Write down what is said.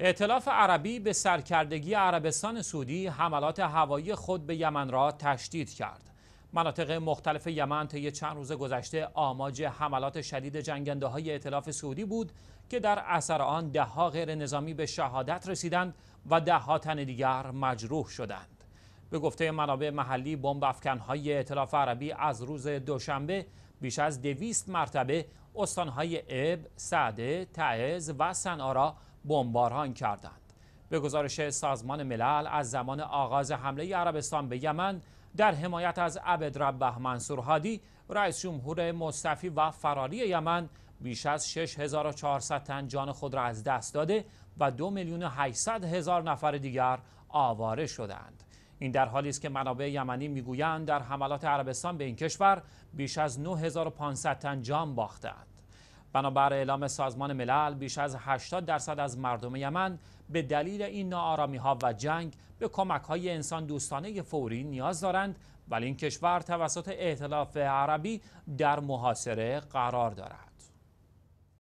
اعتلاف عربی به سرکردگی عربستان سعودی حملات هوایی خود به یمن را تشدید کرد. مناطق مختلف یمن طی چند روز گذشته آماج حملات شدید جنگنده های اعتلاف سعودی بود که در اثر آن دهها غیر نظامی به شهادت رسیدند و دهها تن دیگر مجروح شدند. به گفته منابع محلی بمب های اعتلاف عربی از روز دوشنبه بیش از دویست مرتبه استانهای اب، سعده، تعز و صنعا را بمباران کردند. به گزارش سازمان ملل از زمان آغاز حمله عربستان به یمن در حمایت از عبدربه منصور هادی رئیس جمهور مصطفی و فراری یمن بیش از 6400 تن جان خود را از دست داده و 2 میلیون 800 هزار نفر دیگر آواره شدند. این در حالی است که منابع یمنی میگویند در حملات عربستان به این کشور بیش از 9500 تن جان باختند. بنابر اعلام سازمان ملل بیش از 80 درصد از مردم یمن به دلیل این نارامی ها و جنگ به کمک های انسان دوستانه فوری نیاز دارند ولی این کشور توسط ائتلاف عربی در محاصره قرار دارد.